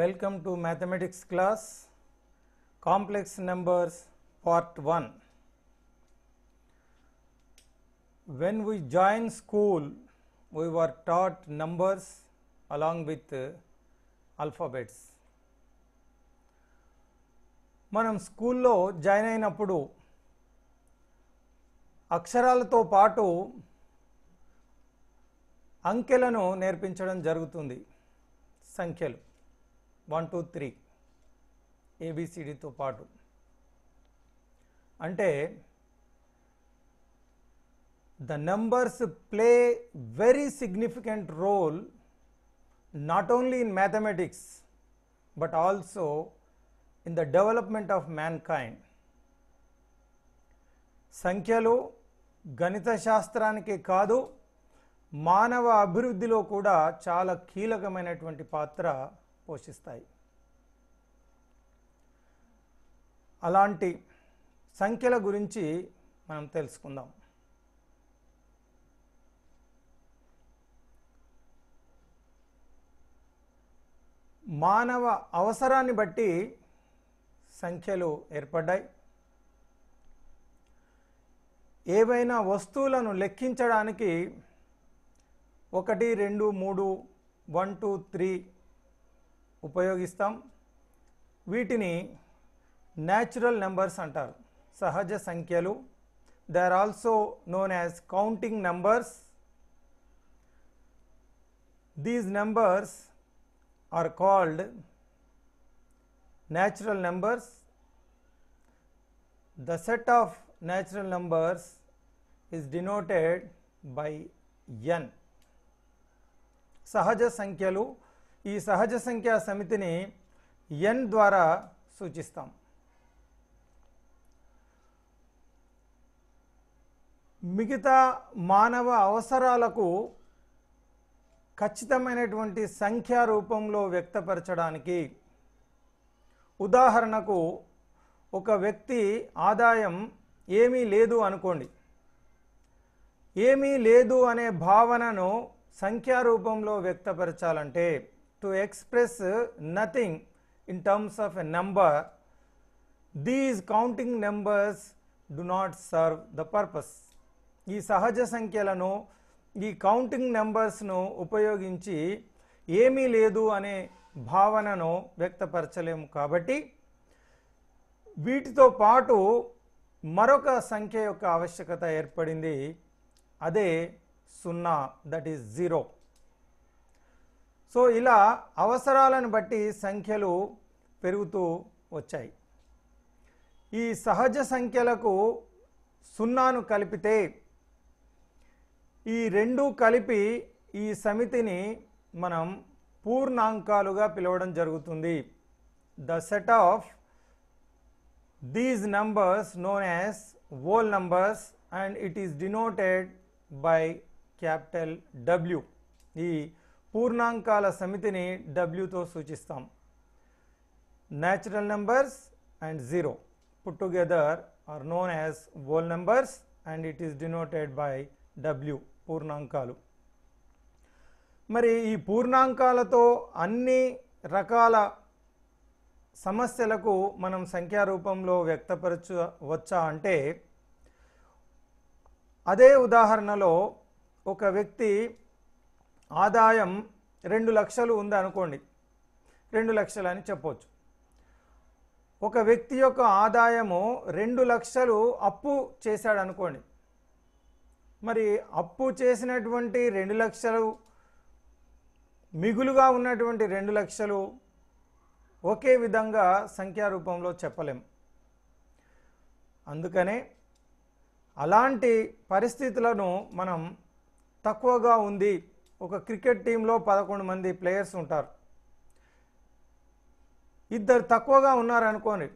Welcome to mathematics class complex numbers part 1. When we join school we were taught numbers along with uh, alphabets. మనం స్కూల్లో join అయినప్పుడు అక్షరాలతో పాటు అంకెలను నేర్పించడం జరుగుతుంది సంఖ్యలు వన్ టూ త్రీ ఏబిసిడితో పాటు అంటే the numbers play very significant role not only in mathematics but also in the development of mankind సంఖ్యలు గణిత శాస్త్రానికే కాదు మానవ అభివృద్ధిలో కూడా చాలా కీలకమైనటువంటి పాత్ర పోషిస్తాయి అలాంటి సంఖ్యల గురించి మనం తెలుసుకుందాం మానవ అవసరాన్ని బట్టి సంఖ్యలు ఏర్పడ్డాయి ఏవైనా వస్తువులను లెక్కించడానికి ఒకటి రెండు మూడు వన్ టూ త్రీ ఉపయోగिस्तान వీటిని నేచురల్ నంబర్స్ అంటారు సహజ సంఖ్యలు they are also known as counting numbers these numbers are called natural numbers the set of natural numbers is denoted by n సహజ సంఖ్యలు ఈ సహజ సంఖ్యా సమితిని ఎన్ ద్వారా సూచిస్తాం మిగతా మానవ అవసరాలకు ఖచ్చితమైనటువంటి సంఖ్యా రూపంలో వ్యక్తపరచడానికి ఉదాహరణకు ఒక వ్యక్తి ఆదాయం ఏమీ లేదు అనుకోండి ఏమీ లేదు అనే భావనను సంఖ్యా రూపంలో వ్యక్తపరచాలంటే to express nothing in terms of a number, these counting numbers do not serve the purpose. ఈ సహజ సంఖ్యలను ఈ కౌంటింగ్ నెంబర్స్ను ఉపయోగించి ఏమీ లేదు అనే భావనను వ్యక్తపరచలేము కాబట్టి వీటితో పాటు మరొక సంఖ్య యొక్క ఆవశ్యకత ఏర్పడింది అదే సున్నా దట్ ఈజ్ జీరో సో ఇలా అవసరాలను బట్టి సంఖ్యలు పెరుగుతూ వచ్చాయి ఈ సహజ సంఖ్యలకు సున్నాను కలిపితే ఈ రెండు కలిపి ఈ సమితిని మనం పూర్ణాంకాలుగా పిలవడం జరుగుతుంది the set of these numbers known as whole numbers and it is denoted by capital W ఈ పూర్ణాంకాల సమితిని డబ్ల్యూతో సూచిస్తాం natural numbers and zero put together are known as whole numbers and it is denoted by W పూర్ణాంకాలు మరి ఈ పూర్ణాంకాలతో అన్ని రకాల సమస్యలకు మనం సంఖ్యా రూపంలో వచ్చా అంటే అదే ఉదాహరణలో ఒక వ్యక్తి ఆదాయం రెండు లక్షలు ఉంది అనుకోండి రెండు లక్షలు అని చెప్పవచ్చు ఒక వ్యక్తి యొక్క ఆదాయము రెండు లక్షలు అప్పు చేశాడు అనుకోండి మరి అప్పు చేసినటువంటి రెండు లక్షలు మిగులుగా ఉన్నటువంటి రెండు లక్షలు ఒకే విధంగా సంఖ్యా రూపంలో చెప్పలేం అందుకనే అలాంటి పరిస్థితులను మనం తక్కువగా ఉంది ఒక క్రికెట్ టీంలో పదకొండు మంది ప్లేయర్స్ ఉంటారు ఇద్దరు తక్కువగా ఉన్నారనుకోండి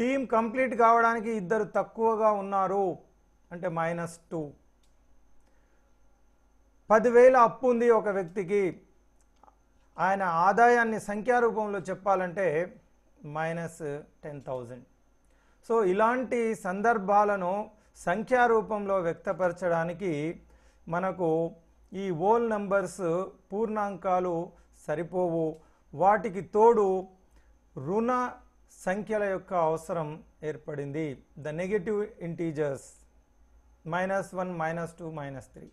టీం కంప్లీట్ కావడానికి ఇద్దరు తక్కువగా ఉన్నారు అంటే మైనస్ టూ పదివేల అప్పు ఉంది ఒక వ్యక్తికి ఆయన ఆదాయాన్ని సంఖ్యా రూపంలో చెప్పాలంటే మైనస్ టెన్ థౌజండ్ సో ఇలాంటి సందర్భాలను సంఖ్యా రూపంలో వ్యక్తపరచడానికి మనకు ఈ ఓల్ నంబర్స్ పూర్ణాంకాలు సరిపోవు వాటికి తోడు రుణ సంఖ్యల యొక్క అవసరం ఏర్పడింది the negative integers minus one minus two minus three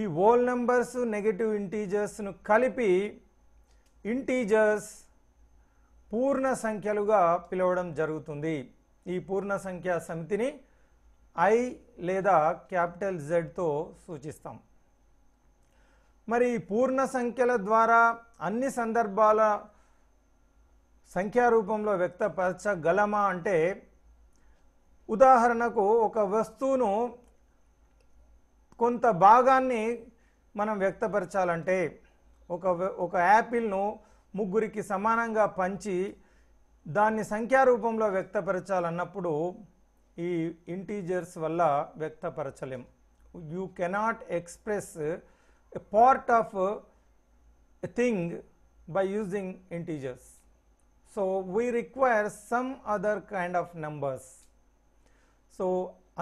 ఈ ఓల్ నెంబర్స్ నెగటివ్ ఇంటీజర్స్ను కలిపి ఇంటీజర్స్ పూర్ణ సంఖ్యలుగా పిలవడం జరుగుతుంది ఈ పూర్ణ సంఖ్యా సమితిని ఐ లేదా క్యాపిటల్ జెడ్తో సూచిస్తాం మరి పూర్ణ సంఖ్యల ద్వారా అన్ని సందర్భాల సంఖ్యారూపంలో వ్యక్తపరచగలమా అంటే ఉదాహరణకు ఒక వస్తువును కొంత భాగాన్ని మనం వ్యక్తపరచాలంటే ఒక ఒక యాపిల్ను ముగ్గురికి సమానంగా పంచి దాన్ని సంఖ్యారూపంలో వ్యక్తపరచాలన్నప్పుడు ఈ ఇంటీజర్స్ వల్ల వ్యక్తపరచలేం you cannot express a part of a thing by using integers. So, we require some other kind of numbers. So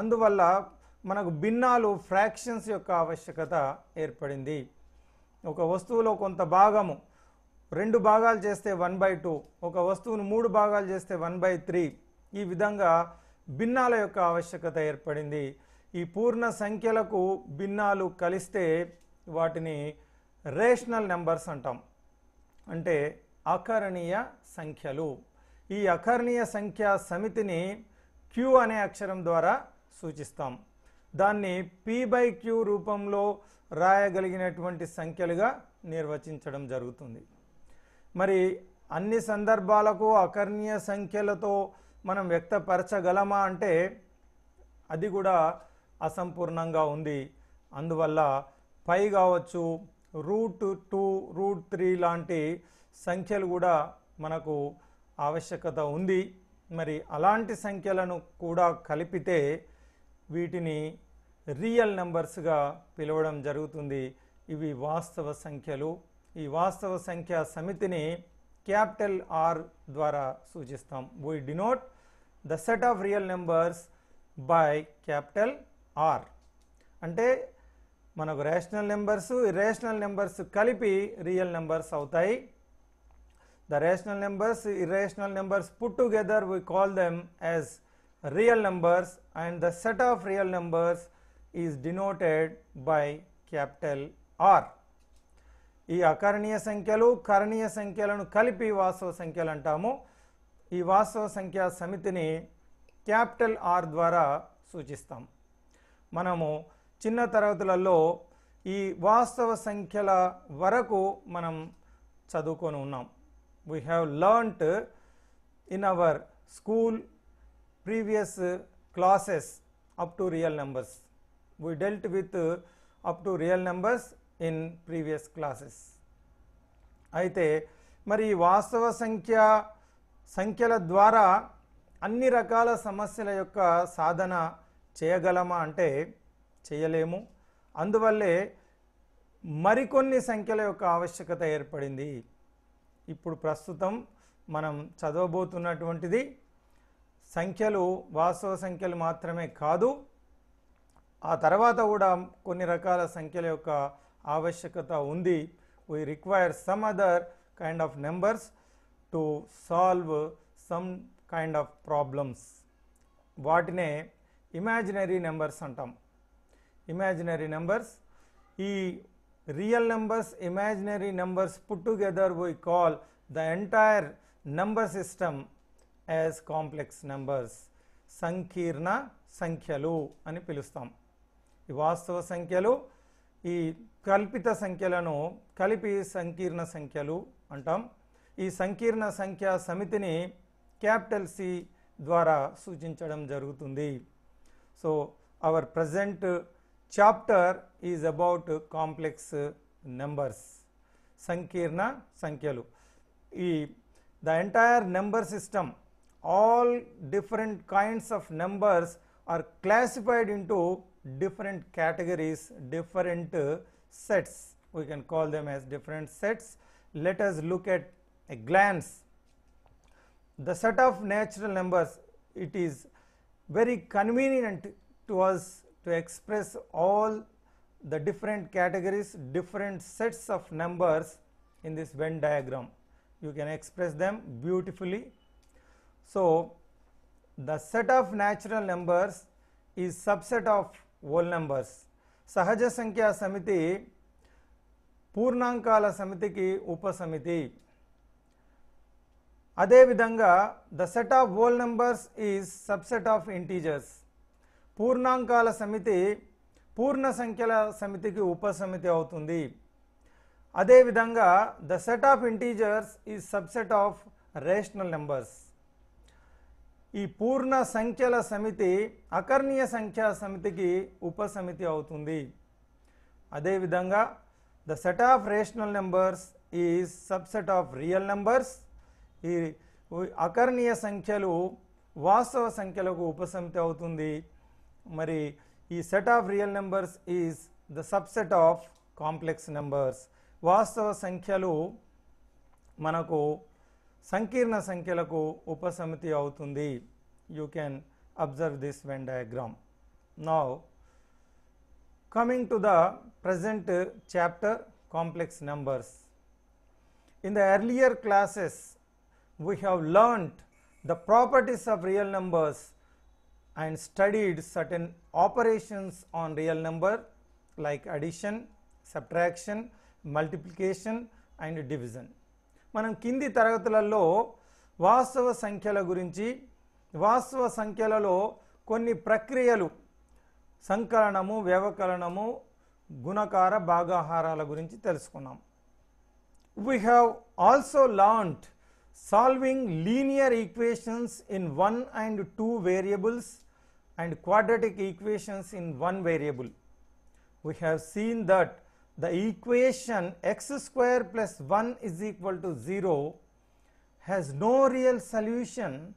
అందువల్ల మనకు భిన్నాలు ఫ్రాక్షన్స్ యొక్క ఆవశ్యకత ఏర్పడింది ఒక వస్తువులో కొంత భాగము రెండు భాగాలు చేస్తే వన్ బై టూ ఒక వస్తువును మూడు భాగాలు చేస్తే వన్ బై త్రీ ఈ విధంగా భిన్నాల యొక్క ఆవశ్యకత ఏర్పడింది ఈ పూర్ణ సంఖ్యలకు భిన్నాలు కలిస్తే వాటిని రేషనల్ నెంబర్స్ అంటాం అంటే అకరణీయ సంఖ్యలు ఈ అకరణీయ సంఖ్య సమితిని క్యూ అనే అక్షరం ద్వారా సూచిస్తాం దాన్ని పి బై క్యూ రూపంలో రాయగలిగినటువంటి సంఖ్యలుగా నిర్వచించడం జరుగుతుంది మరి అన్ని సందర్భాలకు అకర్ణీయ సంఖ్యలతో మనం వ్యక్తపరచగలమా అంటే అది కూడా అసంపూర్ణంగా ఉంది అందువల్ల ఫైవ్ కావచ్చు రూట్ టూ రూట్ త్రీ లాంటి సంఖ్యలు కూడా మనకు ఆవశ్యకత ఉంది మరి అలాంటి సంఖ్యలను కూడా కలిపితే వీటిని రియల్ నెంబర్స్గా పిలవడం జరుగుతుంది ఇవి వాస్తవ సంఖ్యలు ఈ వాస్తవ సంఖ్య సమితిని క్యాపిటల్ ఆర్ ద్వారా సూచిస్తాం we denote the set of real numbers by capital R అంటే మనకు రేషనల్ నెంబర్స్ ఇర్రేషనల్ నెంబర్స్ కలిపి రియల్ నెంబర్స్ అవుతాయి the rational numbers irrational numbers put together we call them as real numbers and the set of real numbers is denoted by capital R ఈ అకరణీయ సంఖ్యలు కరణీయ సంఖ్యలను కలిపి వాస్తవ సంఖ్యలు అంటాము ఈ వాస్తవ సంఖ్యా సమితిని క్యాపిటల్ ఆర్ ద్వారా సూచిస్తాం మనము చిన్న తరగతులలో ఈ వాస్తవ సంఖ్యల వరకు మనం చదువుకొని ఉన్నాం we have learnt in our school previous classes up to real numbers we dealt with up to real numbers in previous classes అయితే మరి వాస్తవ సంఖ్య సంఖ్యల ద్వారా అన్ని రకాల సమస్యల యొక్క సాధన చేయగలమా అంటే చేయలేము అందువల్లే మరికొన్ని సంఖ్యల యొక్క ఆవశ్యకత ఏర్పడింది ఇప్పుడు ప్రస్తుతం మనం చదవబోతున్నటువంటిది సంఖ్యలు వాస్తవ సంఖ్యలు మాత్రమే కాదు ఆ తర్వాత కూడా కొన్ని రకాల సంఖ్యల యొక్క ఆవశ్యకత ఉంది we require some other kind of numbers to solve some kind of problems వాటినే ఇమాజినరీ నెంబర్స్ అంటాం imaginary numbers. E real numbers, imaginary numbers put together we call the entire number system as complex numbers. సంకీర్ణ సంఖ్యలు అని పిలుస్తాం ఈ వాస్తవ సంఖ్యలు ఈ కల్పిత సంఖ్యలను కలిపి సంకీర్ణ సంఖ్యలు అంటాం ఈ సంకీర్ణ సంఖ్య సమితిని క్యాపిటల్ సి ద్వారా సూచించడం జరుగుతుంది so our present chapter is about complex uh, numbers sankirna sankyalu the entire number system all different kinds of numbers are classified into different categories different uh, sets we can call them as different sets let us look at a glance the set of natural numbers it is very convenient to us to express all the different categories different sets of numbers in this Venn diagram you can express them beautifully. So, the set of natural numbers is subset of whole numbers. సహజ samiti, సమితి పూర్ణాంకాల Samiti. upasamiti. అదేవిధంగా the set of whole numbers is subset of integers. పూర్ణాంకాల సమితి పూర్ణ సంఖ్యల సమితికి ఉపసమితి అవుతుంది అదేవిధంగా the set of integers is subset of rational numbers ఈ పూర్ణ సంఖ్యల సమితి అకర్ణీయ సంఖ్యా సమితికి ఉపసమితి అవుతుంది అదేవిధంగా the set of rational numbers is subset of real numbers ఈ అకర్ణీయ సంఖ్యలు వాస్తవ సంఖ్యలకు ఉపసమితి అవుతుంది మరి ఈ set of real numbers is the subset of complex numbers వాస్తవ సంఖ్యలు Manako Sankirna సంఖ్యలకు ఉపసమితి అవుతుంది You can observe this Venn diagram. Now, coming to the present chapter complex numbers in the earlier classes we have learnt the properties of real numbers and studied certain operations on real number like addition, subtraction, multiplication and division. మనం కింది తరగతులలో వాస్తవ సంఖ్యల గురించి వాస్తవ సంఖ్యలలో కొన్ని ప్రక్రియలు సంకలనము వ్యవకలనము గుణకార భాగాహారాల గురించి తెలుసుకున్నాం we have also learnt solving linear equations in one and two variables and quadratic equations in one variable. We have seen that the equation x square plus 1 is equal to 0 has no real solution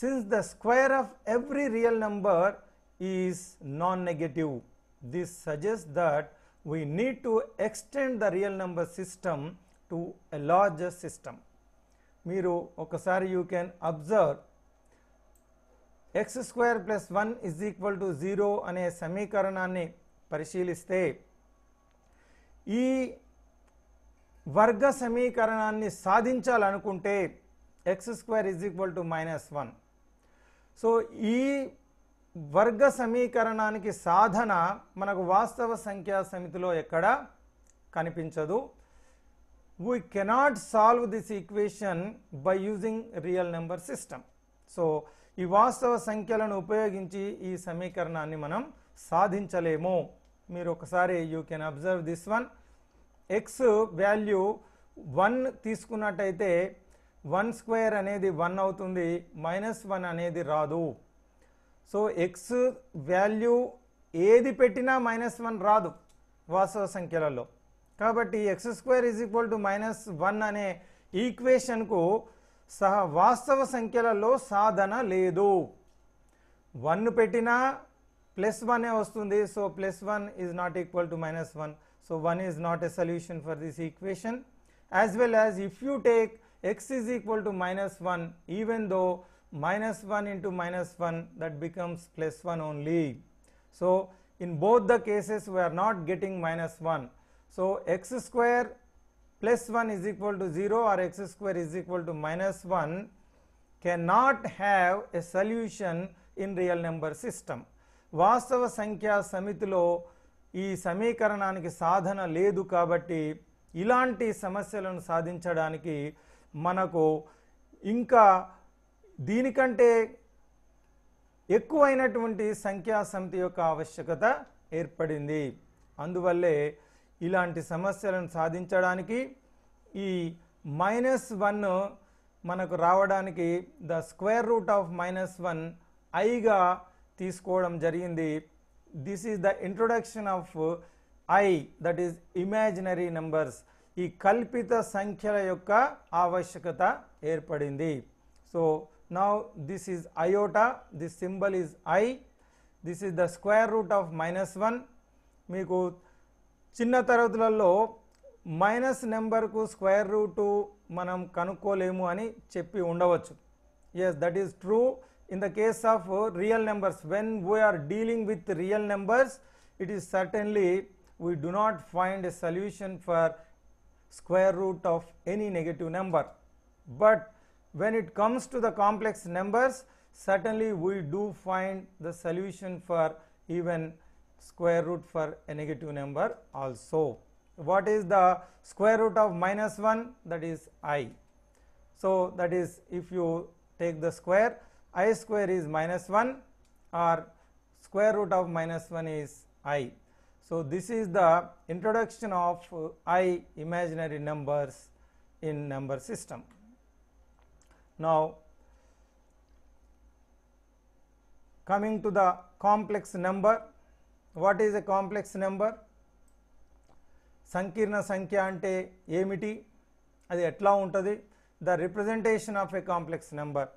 since the square of every real number is non-negative. This suggests that we need to extend the real number system to a larger system. మీరు ఒకసారి you can observe. X square plus one is equal to zero అనే సమీకరణాన్ని పరిశీలిస్తే ఈ వర్గ సమీకరణాన్ని సాధించాలనుకుంటే x square is equal to minus one so ఈ వర్గ సమీకరణానికి సాధన మనకు వాస్తవ సంఖ్యా సమితిలో ఎక్కడ కనిపించదు we cannot solve this equation by using real number system so ఈ వాస్తవ సంఖ్యలను ఉపయోగించి ఈ సమీకరణాన్ని మనం సాధించలేము మీరు ఒకసారి you can observe this one x value one తీసుకున్నట్టయితే వన్ స్క్వేర్ అనేది వన్ అవుతుంది మైనస్ వన్ అనేది రాదు సో ఎక్స్ వాల్యూ ఏది పెట్టినా మైనస్ వన్ రాదు వాస్తవ సంఖ్యలలో కాబట్టి x square is equal to minus one అనే ఈక్వేషన్కు సహా వాస్తవ సంఖ్యలలో సాధన లేదు వన్ పెట్టినా ప్లస్ వనే వస్తుంది so plus one is not equal to minus one so one is not a solution for this equation as well as if you take x is equal to minus 1 even though minus 1 into minus 1 that becomes plus 1 only. So, in both the cases we are not getting minus 1. So, x square plus 1 is equal to 0 or x square is equal to minus 1 cannot have a solution in real number system. వాస్తవ సంఖ్యా సమితిలో ఈ సమీకరణానికి సాధన లేదు కాబట్టి ఇలాంటి సమస్యలను సాధించడానికి మనకు ఇంకా దీనికంటే ఎక్కువైనటువంటి సంఖ్యా సమితి యొక్క ఆవశ్యకత ఏర్పడింది అందువల్లే ఇలాంటి సమస్యలను సాధించడానికి ఈ మైనస్ వన్ మనకు రావడానికి the square root of minus one ఐగా తీసుకోవడం జరిగింది this is the introduction of i that is imaginary numbers ఈ కల్పిత సంఖ్యల యొక్క ఆవశ్యకత ఏర్పడింది so now this is iota this symbol is i this is the square root of minus one మీకు చిన్న తరగతులలో మైనస్ నెంబర్కు స్క్వేర్ రూటు మనం కనుక్కోలేము అని చెప్పి ఉండవచ్చు yes that is true in the case of real numbers when we are dealing with real numbers it is certainly we do not find a solution for square root of any negative number. But when it comes to the complex numbers certainly we do find the solution for even square root for a negative number also. What is the square root of minus 1 that is i. So, that is if you take the square i square is minus 1 or square root of minus 1 is i. So, this is the introduction of i imaginary numbers in number system. Now, coming to the complex number what is a complex number సంకీర్ణ సంఖ్య అంటే ఏమిటి అది ఎట్లా ఉంటుంది the representation of a complex number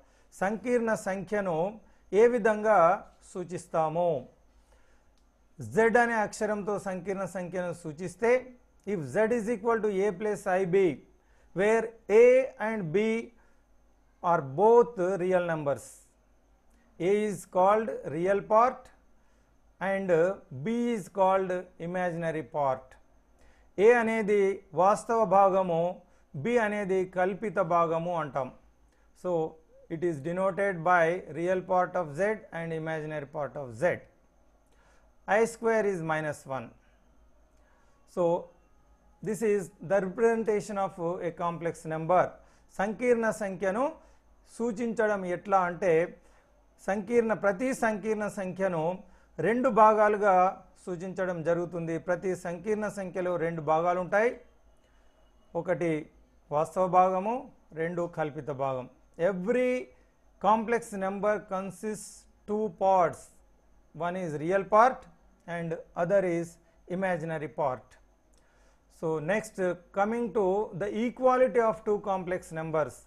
సంకీర్ణ సంఖ్యను ఏ విధంగా సూచిస్తాము జెడ్ అనే అక్షరంతో సంకీర్ణ సంఖ్యను సూచిస్తే if z is equal to a plus i b where a and b are both real numbers a is called real part and b is called imaginary part a అనేది వాస్తవ భాగము బి అనేది కల్పిత భాగము అంటాం so it is denoted by real part of z and imaginary part of z i square is minus one so this is the representation of a complex number సంకీర్ణ సంఖ్యను సూచించడం ఎట్లా అంటే సంకీర్ణ ప్రతి సంకీర్ణ సంఖ్యను రెండు భాగాలుగా సూచించడం జరుగుతుంది ప్రతి సంకీర్ణ సంఖ్యలో రెండు భాగాలు ఉంటాయి ఒకటి వాస్తవ భాగము రెండు కల్పిత భాగం every complex number consist two parts one is real part and other is imaginary part so next coming to the equality of two complex numbers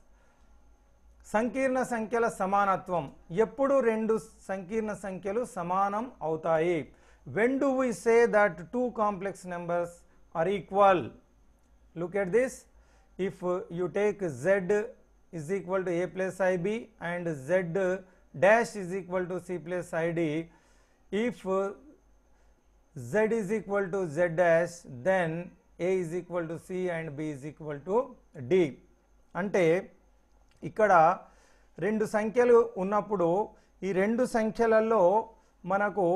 సంకీర్ణ సంఖ్యల సమానత్వం ఎప్పుడు రెండు సంకీర్ణ సంఖ్యలు సమానం అవుతాయి when do we say that two complex numbers are equal look at this if you take z is equal to a plus i b and z dash is equal to c plus ID if z is equal to z dash then a is equal to c and b is equal to d అంటే ఇక్కడ రెండు సంఖ్యలు ఉన్నప్పుడు ఈ రెండు సంఖ్యలలో మనకు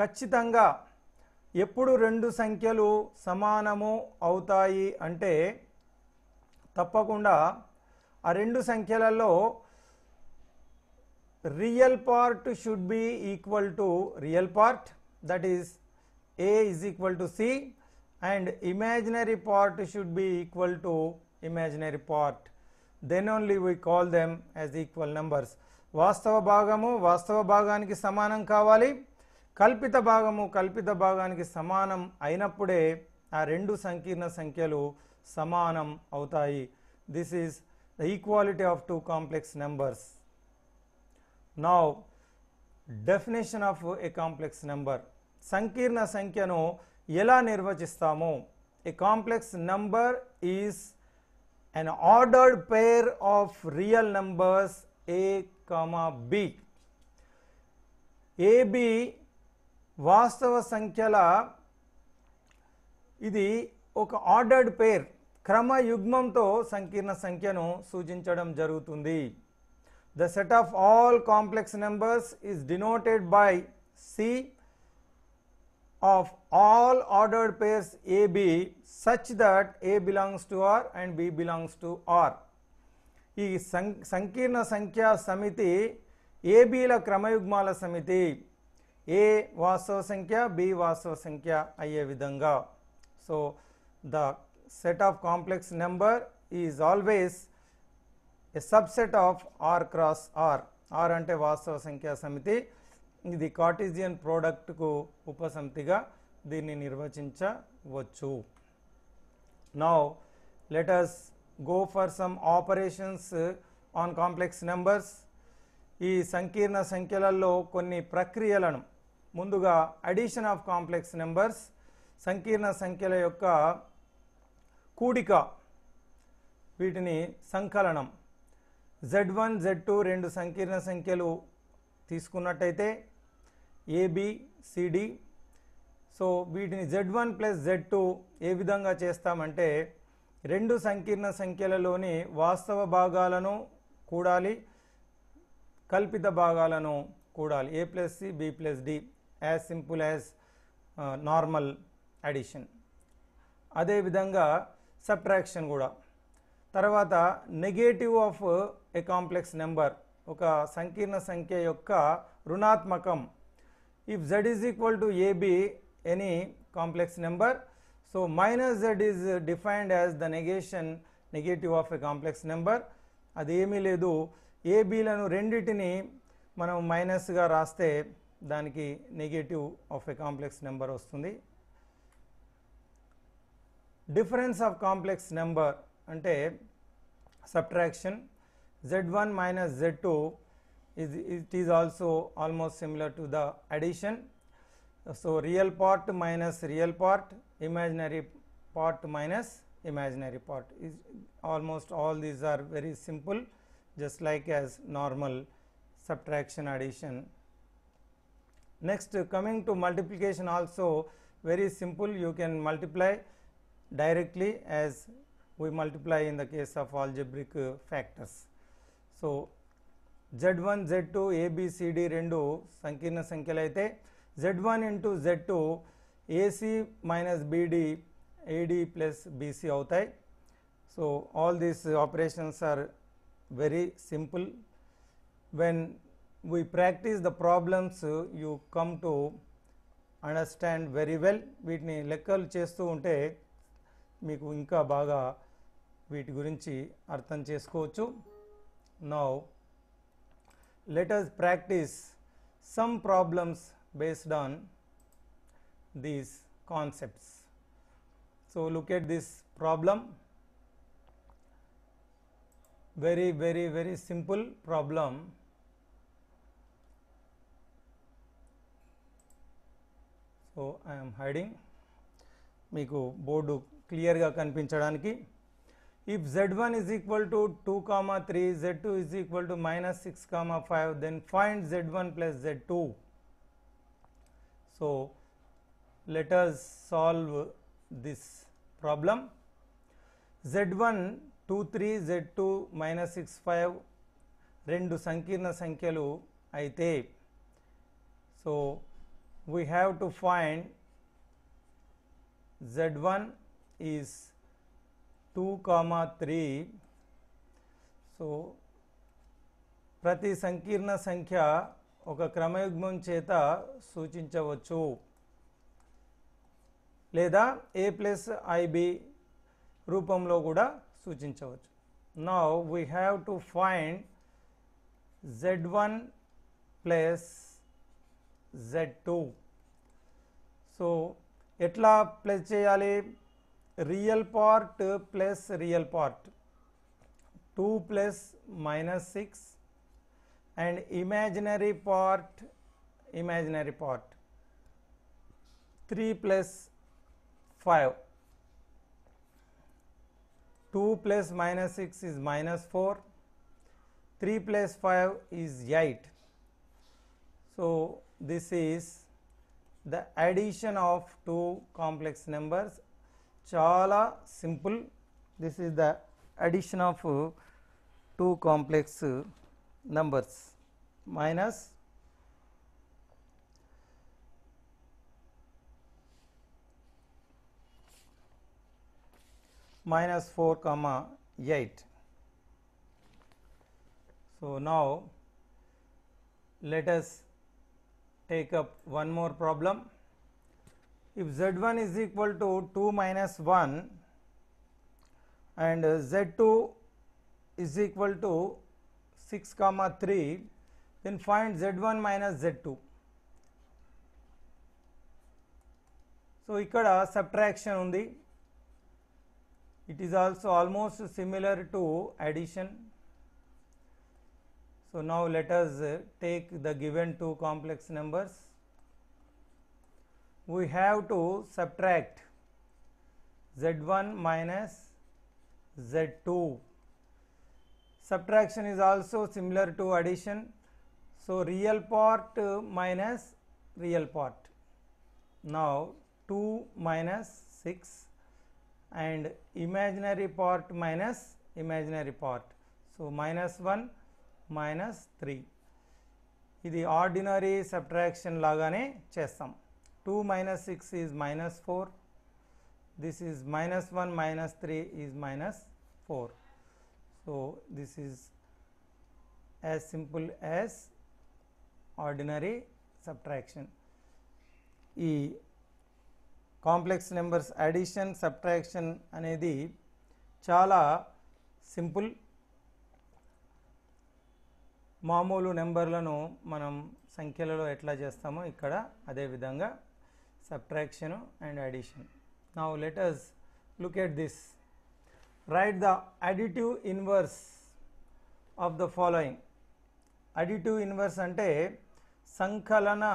ఖచ్చితంగా ఎప్పుడు రెండు సంఖ్యలు సమానము అవుతాయి అంటే తప్పకుండా ఆ రెండు సంఖ్యలలో real part should be equal to real part that is a is equal to c and imaginary part should be equal to imaginary part then only we call them as equal numbers వాస్తవ భాగము వాస్తవ భాగానికి సమానం కావాలి కల్పిత భాగము కల్పిత భాగానికి సమానం అయినప్పుడే ఆ రెండు సంకీర్ణ సంఖ్యలు సమానం అవుతాయి this is the equality of two complex numbers now definition of a complex number సంకీర్ణ సంఖ్యను ఎలా నిర్వచిస్తాము a complex number is an ordered pair of real numbers a comma b ab వాస్తవ సంఖ్యల ఇది ఒక ఆర్డర్డ్ పేర్ క్రమయుగ్మంతో సంకీర్ణ సంఖ్యను సూచించడం జరుగుతుంది the set of all complex numbers is denoted by C of all ordered pairs A B such that A belongs to R and B belongs to R. ఈ సం సంకీర్ణ సంఖ్యా సమితి ఏబీల క్రమయుగ్మాల సమితి ఏ వాస్తవ సంఖ్య బి వాస్తవ సంఖ్య అయ్యే విధంగా so the set of complex number is always a subset of R cross R R అంటే వాస్తవ సంఖ్యా సమితి ఇది కార్టిజియన్ ప్రోడక్ట్కు ఉపసంతిగా దీన్ని నిర్వచించవచ్చు now letters go for some operations on complex numbers ఈ సంకీర్ణ సంఖ్యలలో కొన్ని ప్రక్రియలను ముందుగా అడిషన్ ఆఫ్ కాంప్లెక్స్ నెంబర్స్ సంకీర్ణ సంఖ్యల యొక్క కూడిక వీటిని సంకలనం జెడ్ వన్ జెడ్ టూ రెండు సంకీర్ణ సంఖ్యలు తీసుకున్నట్టయితే ఏబిసిడి సో వీటిని Z one plus Z two ఏ విధంగా చేస్తామంటే రెండు సంకీర్ణ సంఖ్యలలోని వాస్తవ భాగాలను కూడాలి కల్పిత భాగాలను కూడాలి A plus C B plus D as simple as normal addition అదేవిధంగా సబ్ట్రాక్షన్ కూడా తర్వాత negative of a complex number ఒక సంకీర్ణ సంఖ్య యొక్క రుణాత్మకం if z is equal to a b any complex number. So, minus z is defined as the negation negative of a complex number అది ఏమీ లేదు ఏబీలను రెండిటిని మనం మైనస్గా రాస్తే దానికి negative of a complex number వస్తుంది డిఫరెన్స్ ఆఫ్ కాంప్లెక్స్ నెంబర్ అంటే subtraction Z one minus Z two is it is also almost similar to the addition. So, real part minus real part imaginary part minus imaginary part is almost all these are very simple just like as normal subtraction addition. Next coming to multiplication also very simple you can multiply directly as we multiply in the case of algebraic factors. So, Z one Z two A B C D రెండు సంకీర్ణ సంఖ్యలు అయితే Z one into Z two A C minus B D A D plus B C అవుతాయి so all these operations are very simple when we practice the problems you come to understand very well వీటిని లెక్కలు చేస్తూ ఉంటే మీకు ఇంకా బాగా వీటి గురించి అర్థం చేసుకోవచ్చు now let us practice some problems based on these concepts. So, look at this problem very very very simple problem So, I am so board hiding మీకు బోర్డు క్లియర్గా కనిపించడానికి if z1 is equal to 2 comma 3 z2 is equal to minus 6 comma 5 then find z1 plus z2 so let us solve this problem z1 2 3 z2 minus 6 5 రెండు సంకీర్ణ సంఖ్యలు So, we have to find z z1 is two comma three so ప్రతి సంకీర్ణ సంఖ్య ఒక క్రమయుగ్మం చేత సూచించవచ్చు లేదా ఏ ప్లస్ ఐబి రూపంలో కూడా సూచించవచ్చు now we have to find Z one plus Z two so ఎట్లా ప్లస్ చేయాలి real part plus real part 2 plus minus 6 and imaginary part imaginary part 3 plus 5 2 plus minus 6 is minus 4 3 plus 5 is 8 so this is the addition of two complex numbers Chala simple. this is the addition of two complex numbers minus minus 4 comma 8 so now let us take up one more problem if z1 is equal to 2 minus 1 and z2 is equal to 6 comma 3 then find z1 minus z2 so ikkada subtraction undi it is also almost similar to addition so now let us take the given two complex numbers we have to subtract z1 minus z2. Subtraction is also similar to addition. So, real part minus real part. Now, 2 minus 6 and imaginary part minus imaginary part. So, minus 1 minus 3. ఇది ordinary subtraction లాగానే చేస్తాం 2 minus 6 is minus 4 this is minus 1 minus 3 is minus 4 so this is as simple as ordinary subtraction ఈ complex numbers addition subtraction అనేది చాలా simple మామూలు నెంబర్లను మనం సంఖ్యలలో ఎట్లా చేస్తామో ఇక్కడ అదేవిధంగా subtraction and addition. Now, let us look at this write the additive inverse of the following additive inverse ante, sankalana,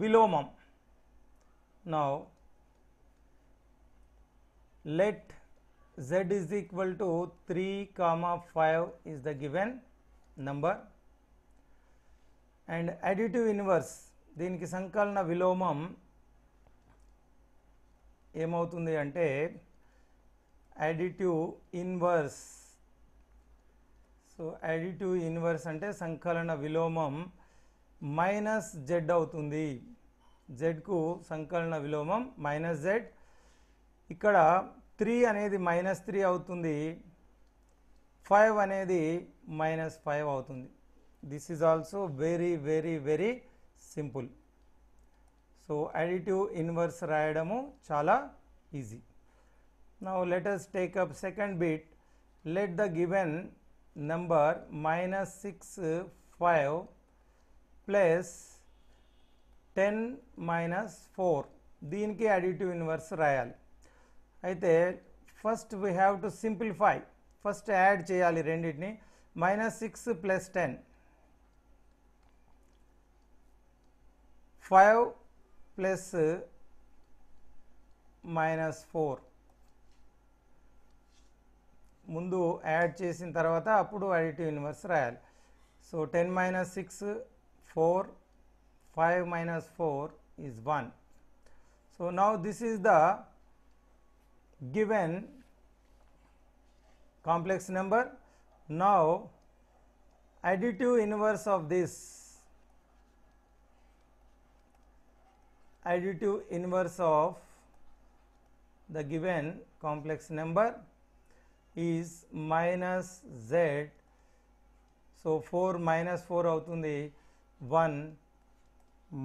vilomam. now let z is equal to 3 comma 5 is the given number and additive inverse దీనికి సంకలన విలోమం ఏమవుతుంది అంటే additive inverse so additive inverse అంటే సంకలన విలోమం minus Z అవుతుంది జెడ్కు సంకలన విలోమం మైనస్ జెడ్ ఇక్కడ త్రీ అనేది మైనస్ త్రీ అవుతుంది ఫైవ్ అనేది మైనస్ ఫైవ్ అవుతుంది this is also very very very simple so additive inverse రాయడము చాలా easy now let us take up second bit let the given number minus six five plus ten minus four దీనికి additive inverse రాయాలి అయితే first we have to simplify first add చేయాలి రెండింటిని minus six plus ten five plus minus four ముందు add చేసిన తర్వాత అప్పుడు additive inverse రాయాలి so ten minus six four five minus four is one so now this is the given complex number now additive inverse of this additive inverse of the given complex number is minus z. So, 4 minus 4 అవుతుంది 1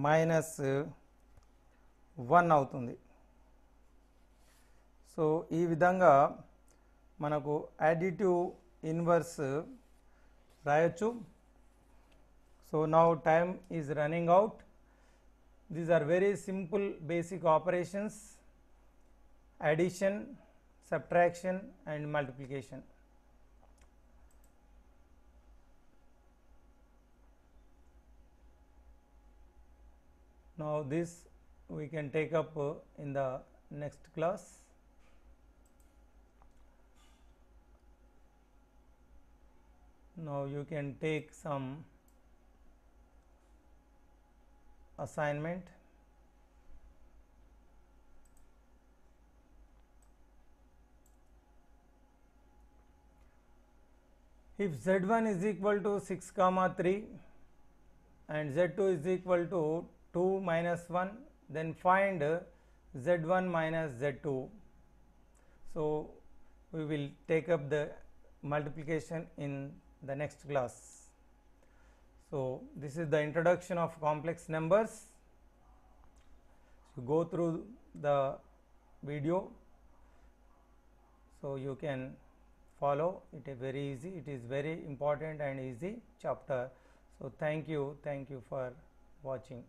minus 1 అవుతుంది so ఈ విధంగా మనకు additive inverse రాయొచ్చు so now time is running out These are very simple basic operations addition, subtraction and multiplication. Now, this we can take up uh, in the next class. Now, you can take some assignment if z1 is equal to 6 comma 3 and z2 is equal to 2 minus 1 then find z1 minus z2 so we will take up the multiplication in the next class so, this is the introduction of complex numbers. So, go through the video. So, you can follow it is very easy it is very important and easy chapter. So, thank you thank you for watching.